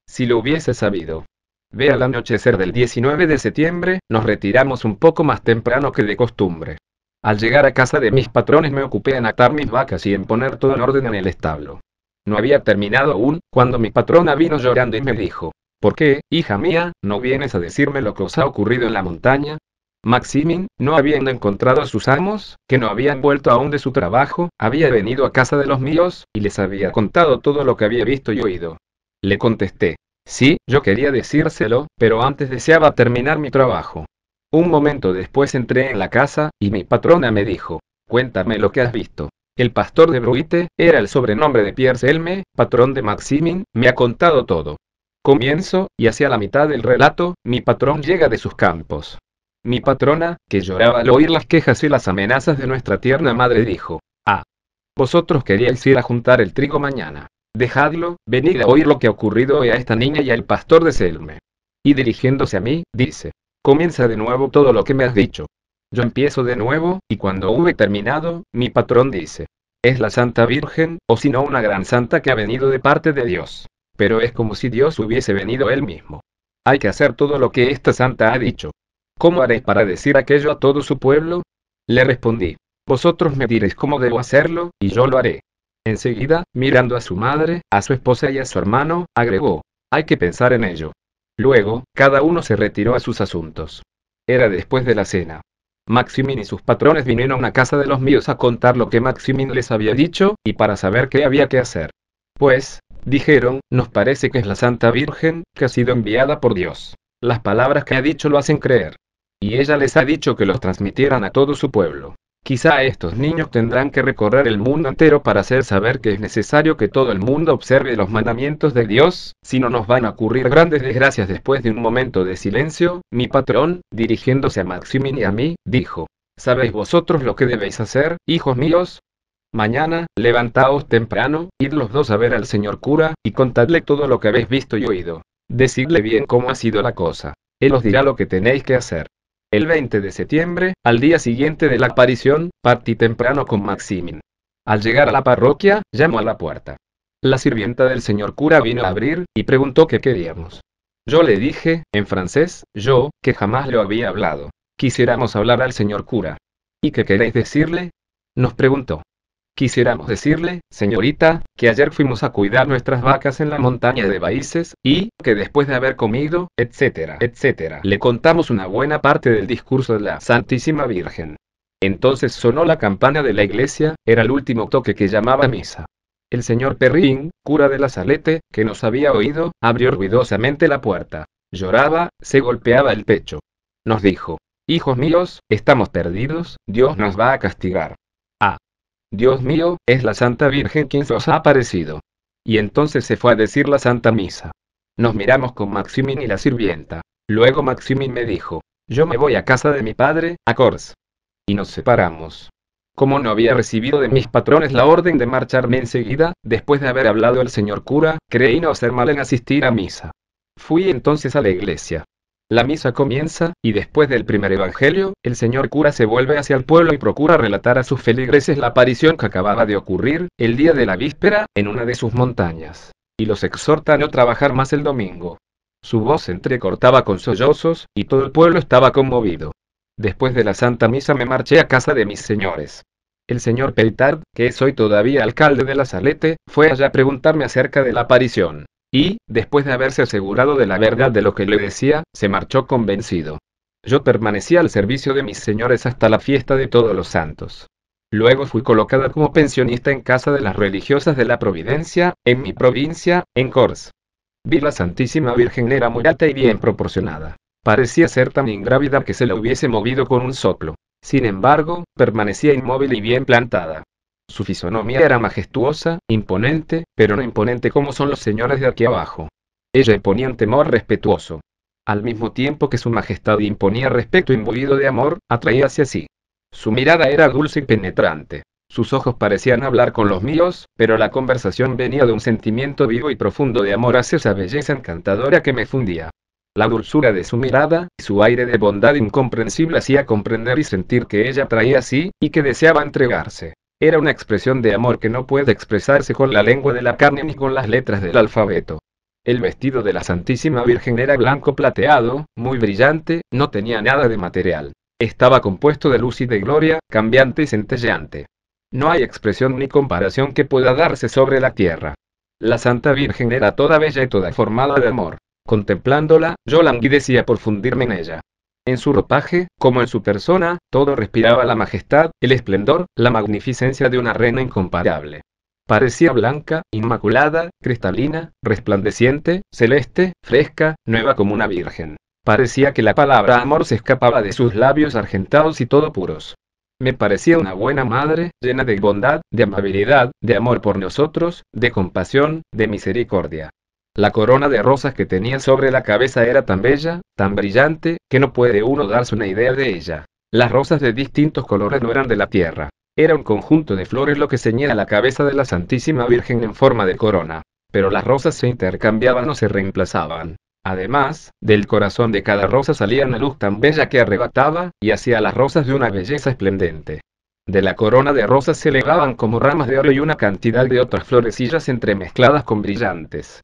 si lo hubiese sabido. Ve al anochecer del 19 de septiembre, nos retiramos un poco más temprano que de costumbre. Al llegar a casa de mis patrones me ocupé en atar mis vacas y en poner todo en orden en el establo. No había terminado aún, cuando mi patrona vino llorando y me dijo, ¿Por qué, hija mía, no vienes a decirme lo que os ha ocurrido en la montaña? Maximin, no habiendo encontrado a sus amos, que no habían vuelto aún de su trabajo, había venido a casa de los míos, y les había contado todo lo que había visto y oído. Le contesté, sí, yo quería decírselo, pero antes deseaba terminar mi trabajo. Un momento después entré en la casa, y mi patrona me dijo, cuéntame lo que has visto. El pastor de Bruite, era el sobrenombre de Pierre Selme, patrón de Maximin, me ha contado todo. Comienzo, y hacia la mitad del relato, mi patrón llega de sus campos. Mi patrona, que lloraba al oír las quejas y las amenazas de nuestra tierna madre, dijo, Ah, vosotros queríais ir a juntar el trigo mañana. Dejadlo, venid a oír lo que ha ocurrido hoy a esta niña y al pastor de Selme. Y dirigiéndose a mí, dice, Comienza de nuevo todo lo que me has dicho. Yo empiezo de nuevo, y cuando hube terminado, mi patrón dice, es la Santa Virgen, o si no una gran santa que ha venido de parte de Dios. Pero es como si Dios hubiese venido él mismo. Hay que hacer todo lo que esta santa ha dicho. ¿Cómo haré para decir aquello a todo su pueblo? Le respondí, vosotros me diréis cómo debo hacerlo, y yo lo haré. Enseguida, mirando a su madre, a su esposa y a su hermano, agregó, hay que pensar en ello. Luego, cada uno se retiró a sus asuntos. Era después de la cena. Maximin y sus patrones vinieron a casa de los míos a contar lo que Maximin les había dicho, y para saber qué había que hacer. Pues, dijeron, nos parece que es la Santa Virgen, que ha sido enviada por Dios. Las palabras que ha dicho lo hacen creer. Y ella les ha dicho que los transmitieran a todo su pueblo. Quizá estos niños tendrán que recorrer el mundo entero para hacer saber que es necesario que todo el mundo observe los mandamientos de Dios, si no nos van a ocurrir grandes desgracias después de un momento de silencio, mi patrón, dirigiéndose a Maximin y a mí, dijo, ¿sabéis vosotros lo que debéis hacer, hijos míos? Mañana, levantaos temprano, id los dos a ver al señor cura, y contadle todo lo que habéis visto y oído. Decidle bien cómo ha sido la cosa. Él os dirá lo que tenéis que hacer. El 20 de septiembre, al día siguiente de la aparición, partí temprano con Maximin. Al llegar a la parroquia, llamó a la puerta. La sirvienta del señor cura vino a abrir, y preguntó qué queríamos. Yo le dije, en francés, yo, que jamás lo había hablado. Quisiéramos hablar al señor cura. ¿Y qué queréis decirle? Nos preguntó. Quisiéramos decirle, señorita, que ayer fuimos a cuidar nuestras vacas en la montaña de Baíces, y que después de haber comido, etcétera, etcétera, le contamos una buena parte del discurso de la Santísima Virgen. Entonces sonó la campana de la iglesia, era el último toque que llamaba misa. El señor Perrin, cura de la Salete, que nos había oído, abrió ruidosamente la puerta. Lloraba, se golpeaba el pecho. Nos dijo, Hijos míos, estamos perdidos, Dios nos va a castigar. Dios mío, es la Santa Virgen quien se os ha aparecido. Y entonces se fue a decir la Santa Misa. Nos miramos con Maximin y la sirvienta. Luego Maximin me dijo, yo me voy a casa de mi padre, a Corse. Y nos separamos. Como no había recibido de mis patrones la orden de marcharme enseguida, después de haber hablado al señor cura, creí no hacer mal en asistir a misa. Fui entonces a la iglesia. La misa comienza, y después del primer evangelio, el señor cura se vuelve hacia el pueblo y procura relatar a sus feligreses la aparición que acababa de ocurrir, el día de la víspera, en una de sus montañas. Y los exhorta a no trabajar más el domingo. Su voz entrecortaba con sollozos, y todo el pueblo estaba conmovido. Después de la Santa Misa me marché a casa de mis señores. El señor Peltard, que es hoy todavía alcalde de la Salete, fue allá a preguntarme acerca de la aparición y, después de haberse asegurado de la verdad de lo que le decía, se marchó convencido. Yo permanecí al servicio de mis señores hasta la fiesta de todos los santos. Luego fui colocada como pensionista en casa de las religiosas de la Providencia, en mi provincia, en Cors. Vi la Santísima Virgen era muy alta y bien proporcionada. Parecía ser tan ingrávida que se la hubiese movido con un soplo. Sin embargo, permanecía inmóvil y bien plantada. Su fisonomía era majestuosa, imponente, pero no imponente como son los señores de aquí abajo. Ella imponía un temor respetuoso. Al mismo tiempo que su majestad imponía respeto imbuido de amor, atraía hacia sí. Su mirada era dulce y penetrante. Sus ojos parecían hablar con los míos, pero la conversación venía de un sentimiento vivo y profundo de amor hacia esa belleza encantadora que me fundía. La dulzura de su mirada, y su aire de bondad incomprensible hacía comprender y sentir que ella traía sí, y que deseaba entregarse. Era una expresión de amor que no puede expresarse con la lengua de la carne ni con las letras del alfabeto. El vestido de la Santísima Virgen era blanco plateado, muy brillante, no tenía nada de material. Estaba compuesto de luz y de gloria, cambiante y centelleante. No hay expresión ni comparación que pueda darse sobre la tierra. La Santa Virgen era toda bella y toda formada de amor. Contemplándola, yo languidecía por fundirme en ella. En su ropaje, como en su persona, todo respiraba la majestad, el esplendor, la magnificencia de una reina incomparable. Parecía blanca, inmaculada, cristalina, resplandeciente, celeste, fresca, nueva como una virgen. Parecía que la palabra amor se escapaba de sus labios argentados y todo puros. Me parecía una buena madre, llena de bondad, de amabilidad, de amor por nosotros, de compasión, de misericordia. La corona de rosas que tenía sobre la cabeza era tan bella, tan brillante, que no puede uno darse una idea de ella. Las rosas de distintos colores no eran de la tierra. Era un conjunto de flores lo que ceñía la cabeza de la Santísima Virgen en forma de corona. Pero las rosas se intercambiaban o se reemplazaban. Además, del corazón de cada rosa salía una luz tan bella que arrebataba, y hacía las rosas de una belleza esplendente. De la corona de rosas se elevaban como ramas de oro y una cantidad de otras florecillas entremezcladas con brillantes.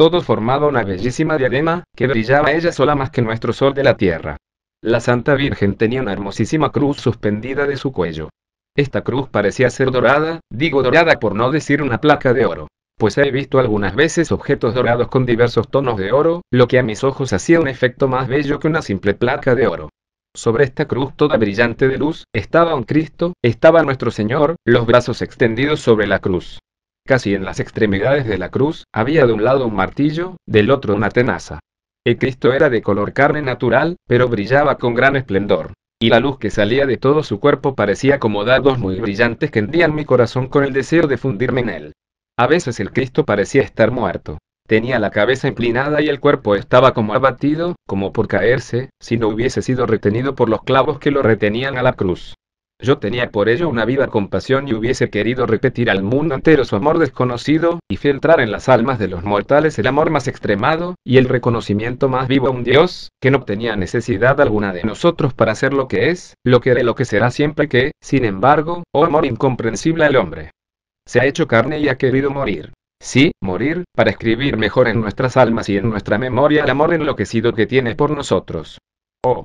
Todos formaba una bellísima diadema, que brillaba ella sola más que nuestro sol de la tierra. La Santa Virgen tenía una hermosísima cruz suspendida de su cuello. Esta cruz parecía ser dorada, digo dorada por no decir una placa de oro, pues he visto algunas veces objetos dorados con diversos tonos de oro, lo que a mis ojos hacía un efecto más bello que una simple placa de oro. Sobre esta cruz toda brillante de luz, estaba un Cristo, estaba nuestro Señor, los brazos extendidos sobre la cruz. Casi en las extremidades de la cruz, había de un lado un martillo, del otro una tenaza. El Cristo era de color carne natural, pero brillaba con gran esplendor. Y la luz que salía de todo su cuerpo parecía como dados muy brillantes que hendían mi corazón con el deseo de fundirme en él. A veces el Cristo parecía estar muerto. Tenía la cabeza inclinada y el cuerpo estaba como abatido, como por caerse, si no hubiese sido retenido por los clavos que lo retenían a la cruz. Yo tenía por ello una viva compasión y hubiese querido repetir al mundo entero su amor desconocido, y filtrar en las almas de los mortales el amor más extremado, y el reconocimiento más vivo a un Dios, que no tenía necesidad alguna de nosotros para ser lo que es, lo que era y lo que será siempre que, sin embargo, oh amor incomprensible al hombre. Se ha hecho carne y ha querido morir. Sí, morir, para escribir mejor en nuestras almas y en nuestra memoria el amor enloquecido que tiene por nosotros. Oh,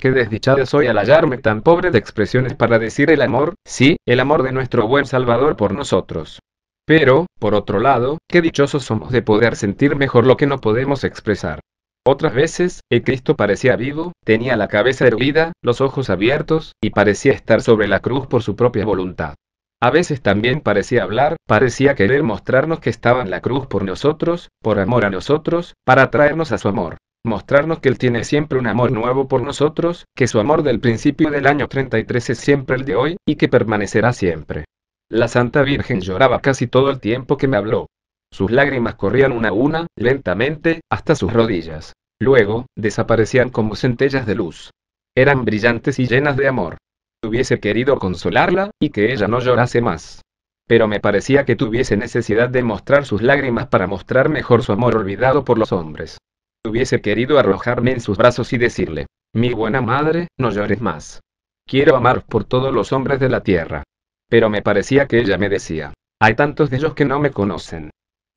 Qué desdichada soy al hallarme tan pobre de expresiones para decir el amor, sí, el amor de nuestro buen Salvador por nosotros. Pero, por otro lado, qué dichosos somos de poder sentir mejor lo que no podemos expresar. Otras veces, el Cristo parecía vivo, tenía la cabeza erguida, los ojos abiertos, y parecía estar sobre la cruz por su propia voluntad. A veces también parecía hablar, parecía querer mostrarnos que estaba en la cruz por nosotros, por amor a nosotros, para traernos a su amor mostrarnos que Él tiene siempre un amor nuevo por nosotros, que su amor del principio del año 33 es siempre el de hoy, y que permanecerá siempre. La Santa Virgen lloraba casi todo el tiempo que me habló. Sus lágrimas corrían una a una, lentamente, hasta sus rodillas. Luego, desaparecían como centellas de luz. Eran brillantes y llenas de amor. Hubiese querido consolarla, y que ella no llorase más. Pero me parecía que tuviese necesidad de mostrar sus lágrimas para mostrar mejor su amor olvidado por los hombres. Hubiese querido arrojarme en sus brazos y decirle, mi buena madre, no llores más. Quiero amar por todos los hombres de la tierra. Pero me parecía que ella me decía, hay tantos de ellos que no me conocen.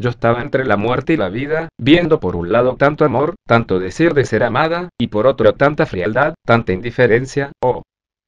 Yo estaba entre la muerte y la vida, viendo por un lado tanto amor, tanto deseo de ser amada, y por otro tanta frialdad, tanta indiferencia, oh.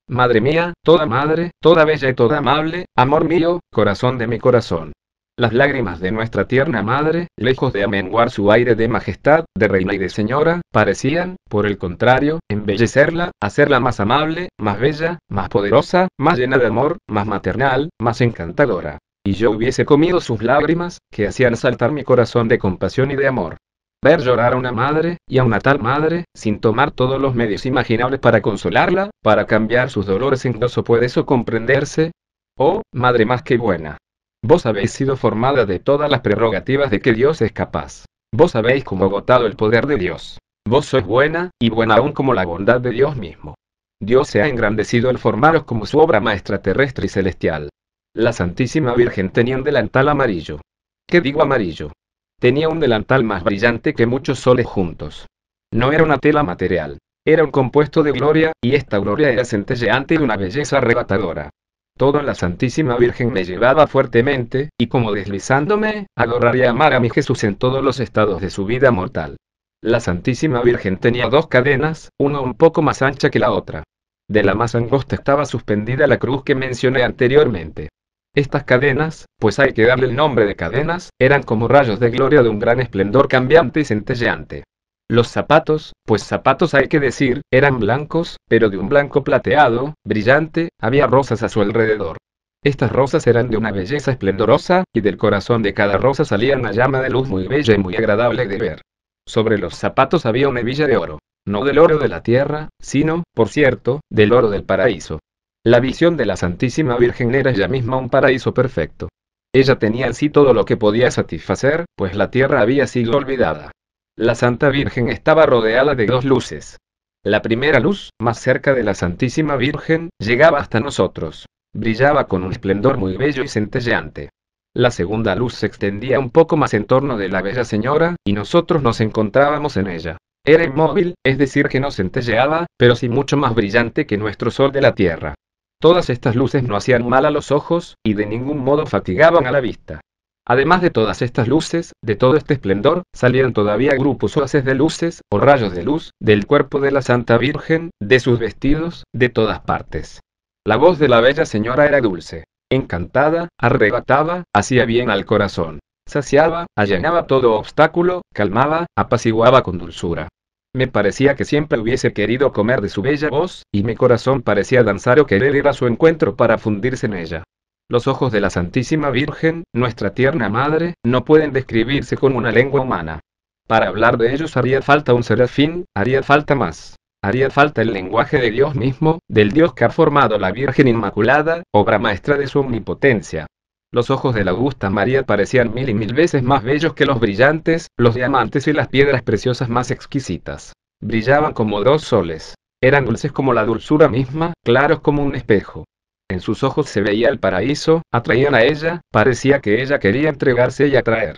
Madre mía, toda madre, toda bella y toda amable, amor mío, corazón de mi corazón. Las lágrimas de nuestra tierna madre, lejos de amenguar su aire de majestad, de reina y de señora, parecían, por el contrario, embellecerla, hacerla más amable, más bella, más poderosa, más llena de amor, más maternal, más encantadora. Y yo hubiese comido sus lágrimas, que hacían saltar mi corazón de compasión y de amor. Ver llorar a una madre, y a una tal madre, sin tomar todos los medios imaginables para consolarla, para cambiar sus dolores en gozo, ¿puede eso comprenderse? Oh, madre más que buena. Vos habéis sido formada de todas las prerrogativas de que Dios es capaz. Vos habéis como agotado el poder de Dios. Vos sois buena, y buena aún como la bondad de Dios mismo. Dios se ha engrandecido al formaros como su obra maestra terrestre y celestial. La Santísima Virgen tenía un delantal amarillo. ¿Qué digo amarillo? Tenía un delantal más brillante que muchos soles juntos. No era una tela material. Era un compuesto de gloria, y esta gloria era centelleante de una belleza arrebatadora. Toda la Santísima Virgen me llevaba fuertemente, y como deslizándome, adoraría amar a mi Jesús en todos los estados de su vida mortal. La Santísima Virgen tenía dos cadenas, una un poco más ancha que la otra. De la más angosta estaba suspendida la cruz que mencioné anteriormente. Estas cadenas, pues hay que darle el nombre de cadenas, eran como rayos de gloria de un gran esplendor cambiante y centelleante. Los zapatos, pues zapatos hay que decir, eran blancos, pero de un blanco plateado, brillante, había rosas a su alrededor. Estas rosas eran de una belleza esplendorosa, y del corazón de cada rosa salía una llama de luz muy bella y muy agradable de ver. Sobre los zapatos había una hebilla de oro, no del oro de la tierra, sino, por cierto, del oro del paraíso. La visión de la Santísima Virgen era ella misma un paraíso perfecto. Ella tenía en todo lo que podía satisfacer, pues la tierra había sido olvidada. La Santa Virgen estaba rodeada de dos luces. La primera luz, más cerca de la Santísima Virgen, llegaba hasta nosotros. Brillaba con un esplendor muy bello y centelleante. La segunda luz se extendía un poco más en torno de la Bella Señora, y nosotros nos encontrábamos en ella. Era inmóvil, es decir, que no centelleaba, pero sí mucho más brillante que nuestro Sol de la Tierra. Todas estas luces no hacían mal a los ojos, y de ningún modo fatigaban a la vista. Además de todas estas luces, de todo este esplendor, salían todavía grupos o haces de luces, o rayos de luz, del cuerpo de la Santa Virgen, de sus vestidos, de todas partes. La voz de la bella señora era dulce, encantada, arrebataba, hacía bien al corazón. Saciaba, allanaba todo obstáculo, calmaba, apaciguaba con dulzura. Me parecía que siempre hubiese querido comer de su bella voz, y mi corazón parecía danzar o querer ir a su encuentro para fundirse en ella. Los ojos de la Santísima Virgen, nuestra tierna madre, no pueden describirse con una lengua humana. Para hablar de ellos haría falta un serafín, haría falta más. Haría falta el lenguaje de Dios mismo, del Dios que ha formado la Virgen Inmaculada, obra maestra de su omnipotencia. Los ojos de la Augusta María parecían mil y mil veces más bellos que los brillantes, los diamantes y las piedras preciosas más exquisitas. Brillaban como dos soles. Eran dulces como la dulzura misma, claros como un espejo. En sus ojos se veía el paraíso, atraían a ella, parecía que ella quería entregarse y atraer.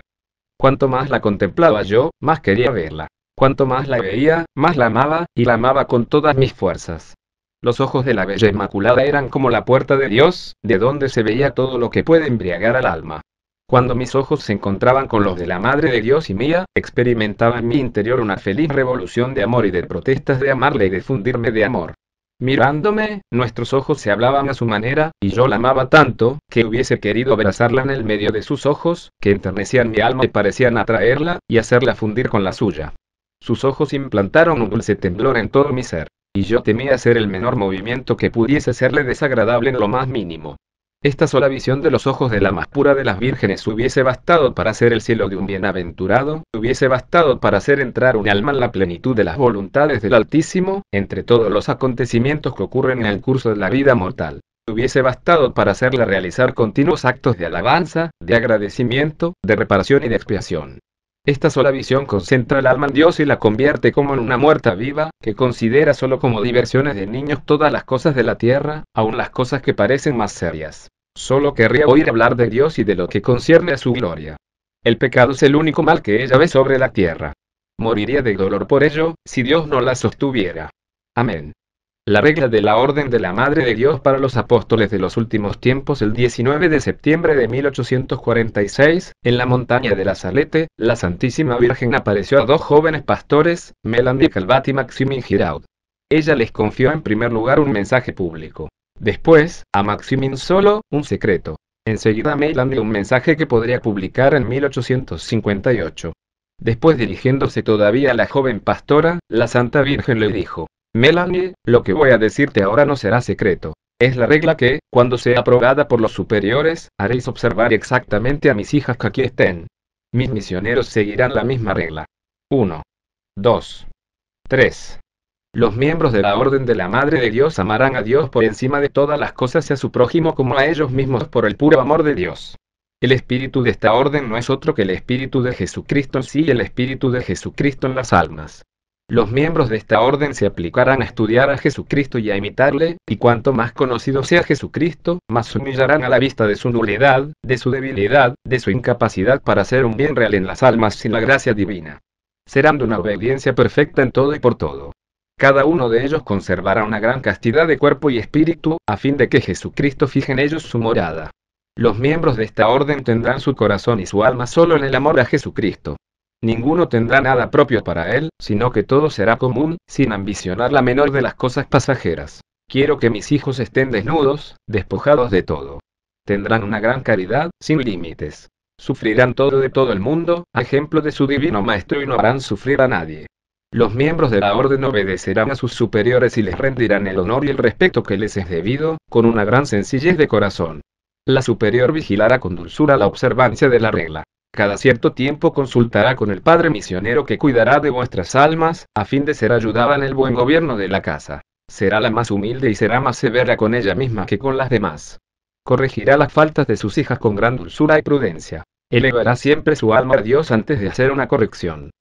Cuanto más la contemplaba yo, más quería verla. Cuanto más la veía, más la amaba, y la amaba con todas mis fuerzas. Los ojos de la Bella Inmaculada eran como la puerta de Dios, de donde se veía todo lo que puede embriagar al alma. Cuando mis ojos se encontraban con los de la Madre de Dios y mía, experimentaba en mi interior una feliz revolución de amor y de protestas de amarle y de fundirme de amor. Mirándome, nuestros ojos se hablaban a su manera, y yo la amaba tanto, que hubiese querido abrazarla en el medio de sus ojos, que enternecían mi alma y parecían atraerla, y hacerla fundir con la suya. Sus ojos implantaron un dulce temblor en todo mi ser, y yo temía hacer el menor movimiento que pudiese serle desagradable en lo más mínimo. Esta sola visión de los ojos de la más pura de las vírgenes hubiese bastado para hacer el cielo de un bienaventurado, hubiese bastado para hacer entrar un alma en la plenitud de las voluntades del Altísimo, entre todos los acontecimientos que ocurren en el curso de la vida mortal hubiese bastado para hacerla realizar continuos actos de alabanza, de agradecimiento, de reparación y de expiación. Esta sola visión concentra el alma en Dios y la convierte como en una muerta viva, que considera solo como diversiones de niños todas las cosas de la tierra, aun las cosas que parecen más serias. Solo querría oír hablar de Dios y de lo que concierne a su gloria. El pecado es el único mal que ella ve sobre la tierra. Moriría de dolor por ello, si Dios no la sostuviera. Amén. La regla de la Orden de la Madre de Dios para los Apóstoles de los Últimos Tiempos el 19 de septiembre de 1846, en la montaña de la Salete, la Santísima Virgen apareció a dos jóvenes pastores, Melanie Calvat y Maximin Giraud. Ella les confió en primer lugar un mensaje público. Después, a Maximin solo, un secreto. Enseguida Melanie un mensaje que podría publicar en 1858. Después dirigiéndose todavía a la joven pastora, la Santa Virgen le dijo, Melanie, lo que voy a decirte ahora no será secreto. Es la regla que, cuando sea aprobada por los superiores, haréis observar exactamente a mis hijas que aquí estén. Mis misioneros seguirán la misma regla. 1. 2. 3. Los miembros de la Orden de la Madre de Dios amarán a Dios por encima de todas las cosas y a su prójimo como a ellos mismos por el puro amor de Dios. El espíritu de esta orden no es otro que el espíritu de Jesucristo en sí y el espíritu de Jesucristo en las almas. Los miembros de esta orden se aplicarán a estudiar a Jesucristo y a imitarle, y cuanto más conocido sea Jesucristo, más humillarán a la vista de su nulidad, de su debilidad, de su incapacidad para hacer un bien real en las almas sin la gracia divina. Serán de una obediencia perfecta en todo y por todo. Cada uno de ellos conservará una gran castidad de cuerpo y espíritu, a fin de que Jesucristo fije en ellos su morada. Los miembros de esta orden tendrán su corazón y su alma solo en el amor a Jesucristo. Ninguno tendrá nada propio para él, sino que todo será común, sin ambicionar la menor de las cosas pasajeras. Quiero que mis hijos estén desnudos, despojados de todo. Tendrán una gran caridad, sin límites. Sufrirán todo de todo el mundo, a ejemplo de su divino maestro y no harán sufrir a nadie. Los miembros de la orden obedecerán a sus superiores y les rendirán el honor y el respeto que les es debido, con una gran sencillez de corazón. La superior vigilará con dulzura la observancia de la regla. Cada cierto tiempo consultará con el padre misionero que cuidará de vuestras almas, a fin de ser ayudada en el buen gobierno de la casa. Será la más humilde y será más severa con ella misma que con las demás. Corregirá las faltas de sus hijas con gran dulzura y prudencia. Elevará siempre su alma a Dios antes de hacer una corrección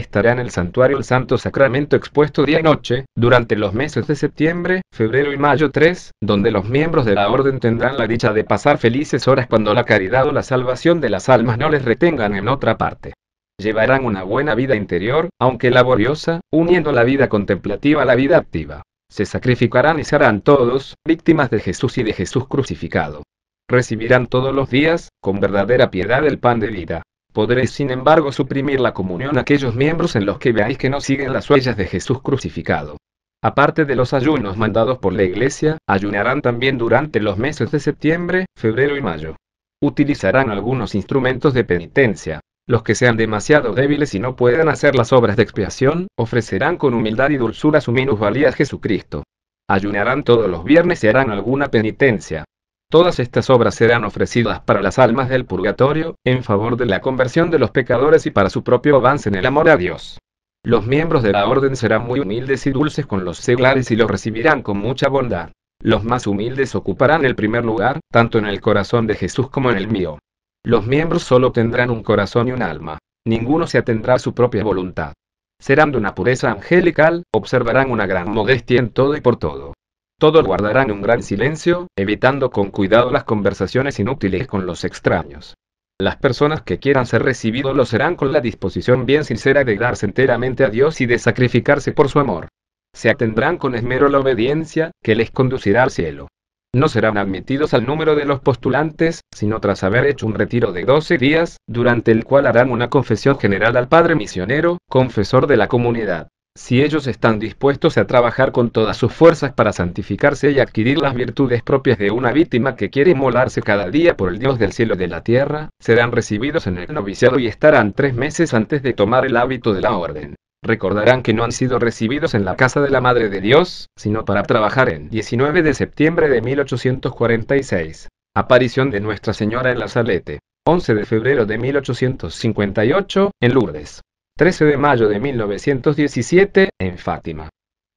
estará en el santuario el Santo Sacramento expuesto día y noche, durante los meses de septiembre, febrero y mayo 3, donde los miembros de la orden tendrán la dicha de pasar felices horas cuando la caridad o la salvación de las almas no les retengan en otra parte. Llevarán una buena vida interior, aunque laboriosa, uniendo la vida contemplativa a la vida activa. Se sacrificarán y serán todos, víctimas de Jesús y de Jesús crucificado. Recibirán todos los días, con verdadera piedad, el pan de vida Podréis sin embargo suprimir la comunión a aquellos miembros en los que veáis que no siguen las huellas de Jesús crucificado. Aparte de los ayunos mandados por la Iglesia, ayunarán también durante los meses de septiembre, febrero y mayo. Utilizarán algunos instrumentos de penitencia. Los que sean demasiado débiles y no puedan hacer las obras de expiación, ofrecerán con humildad y dulzura su minusvalía a Jesucristo. Ayunarán todos los viernes y harán alguna penitencia. Todas estas obras serán ofrecidas para las almas del purgatorio, en favor de la conversión de los pecadores y para su propio avance en el amor a Dios. Los miembros de la orden serán muy humildes y dulces con los seglares y los recibirán con mucha bondad. Los más humildes ocuparán el primer lugar, tanto en el corazón de Jesús como en el mío. Los miembros solo tendrán un corazón y un alma. Ninguno se atendrá a su propia voluntad. Serán de una pureza angelical, observarán una gran modestia en todo y por todo. Todos guardarán un gran silencio, evitando con cuidado las conversaciones inútiles con los extraños. Las personas que quieran ser recibidos lo serán con la disposición bien sincera de darse enteramente a Dios y de sacrificarse por su amor. Se atendrán con esmero la obediencia, que les conducirá al cielo. No serán admitidos al número de los postulantes, sino tras haber hecho un retiro de 12 días, durante el cual harán una confesión general al Padre Misionero, confesor de la comunidad si ellos están dispuestos a trabajar con todas sus fuerzas para santificarse y adquirir las virtudes propias de una víctima que quiere inmolarse cada día por el Dios del cielo y de la tierra, serán recibidos en el noviciado y estarán tres meses antes de tomar el hábito de la orden. Recordarán que no han sido recibidos en la casa de la Madre de Dios, sino para trabajar en 19 de septiembre de 1846. Aparición de Nuestra Señora en la Salete. 11 de febrero de 1858, en Lourdes. 13 de mayo de 1917, en Fátima.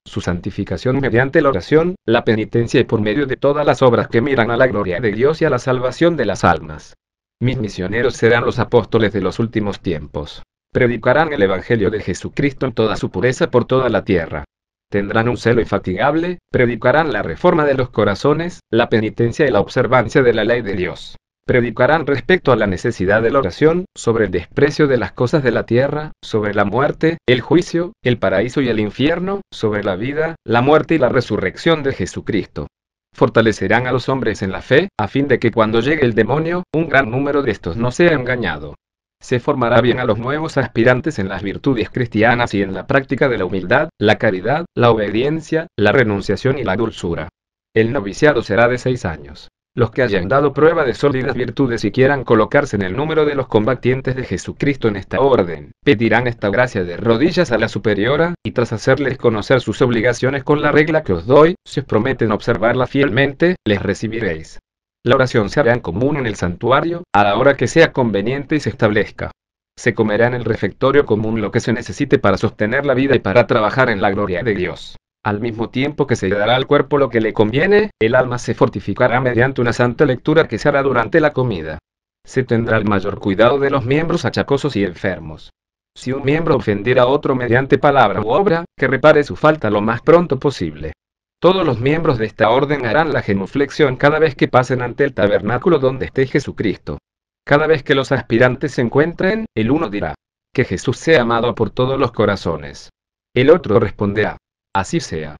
Su santificación mediante la oración, la penitencia y por medio de todas las obras que miran a la gloria de Dios y a la salvación de las almas. Mis misioneros serán los apóstoles de los últimos tiempos. Predicarán el Evangelio de Jesucristo en toda su pureza por toda la tierra. Tendrán un celo infatigable, predicarán la reforma de los corazones, la penitencia y la observancia de la ley de Dios predicarán respecto a la necesidad de la oración, sobre el desprecio de las cosas de la tierra, sobre la muerte, el juicio, el paraíso y el infierno, sobre la vida, la muerte y la resurrección de Jesucristo. Fortalecerán a los hombres en la fe, a fin de que cuando llegue el demonio, un gran número de estos no sea engañado. Se formará bien a los nuevos aspirantes en las virtudes cristianas y en la práctica de la humildad, la caridad, la obediencia, la renunciación y la dulzura. El noviciado será de seis años los que hayan dado prueba de sólidas virtudes y quieran colocarse en el número de los combatientes de Jesucristo en esta orden, pedirán esta gracia de rodillas a la superiora, y tras hacerles conocer sus obligaciones con la regla que os doy, si os prometen observarla fielmente, les recibiréis. La oración se hará en común en el santuario, a la hora que sea conveniente y se establezca. Se comerá en el refectorio común lo que se necesite para sostener la vida y para trabajar en la gloria de Dios. Al mismo tiempo que se dará al cuerpo lo que le conviene, el alma se fortificará mediante una santa lectura que se hará durante la comida. Se tendrá el mayor cuidado de los miembros achacosos y enfermos. Si un miembro ofendiera a otro mediante palabra u obra, que repare su falta lo más pronto posible. Todos los miembros de esta orden harán la genuflexión cada vez que pasen ante el tabernáculo donde esté Jesucristo. Cada vez que los aspirantes se encuentren, el uno dirá, que Jesús sea amado por todos los corazones. El otro responderá, Así sea.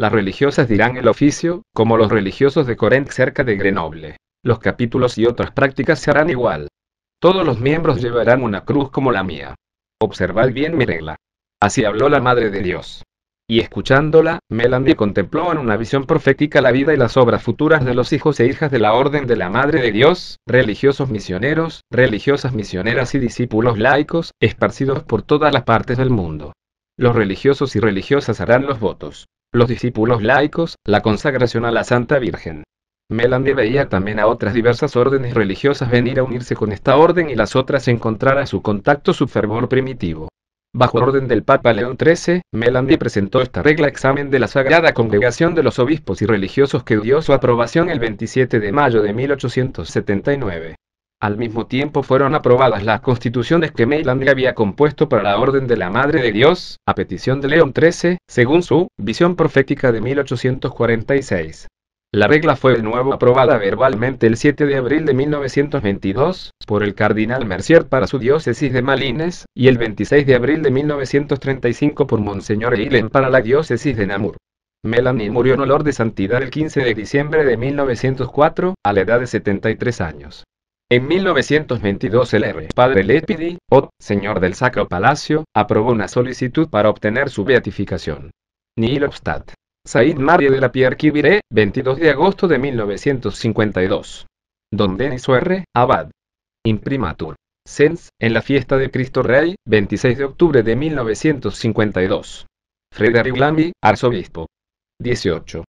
Las religiosas dirán el oficio, como los religiosos de Corinth cerca de Grenoble. Los capítulos y otras prácticas se harán igual. Todos los miembros llevarán una cruz como la mía. Observad bien mi regla. Así habló la Madre de Dios. Y escuchándola, Melanie contempló en una visión profética la vida y las obras futuras de los hijos e hijas de la Orden de la Madre de Dios, religiosos misioneros, religiosas misioneras y discípulos laicos, esparcidos por todas las partes del mundo. Los religiosos y religiosas harán los votos. Los discípulos laicos, la consagración a la Santa Virgen. Melande veía también a otras diversas órdenes religiosas venir a unirse con esta orden y las otras encontrar a su contacto su fervor primitivo. Bajo orden del Papa León XIII, Melandi presentó esta regla examen de la Sagrada Congregación de los Obispos y Religiosos que dio su aprobación el 27 de mayo de 1879. Al mismo tiempo fueron aprobadas las constituciones que Melanie había compuesto para la Orden de la Madre de Dios, a petición de León XIII, según su visión profética de 1846. La regla fue de nuevo aprobada verbalmente el 7 de abril de 1922 por el cardinal Mercier para su diócesis de Malines y el 26 de abril de 1935 por Monseñor Eilen para la diócesis de Namur. Melanie murió en olor de santidad el 15 de diciembre de 1904, a la edad de 73 años. En 1922 el R. Padre Lepidi, o oh, señor del Sacro Palacio, aprobó una solicitud para obtener su beatificación. obstad Said Marie de la Pierre 22 de agosto de 1952. Don Denis R. Abad. Imprimatur. Sens, en la fiesta de Cristo Rey, 26 de octubre de 1952. Frederick Lambi, arzobispo. 18.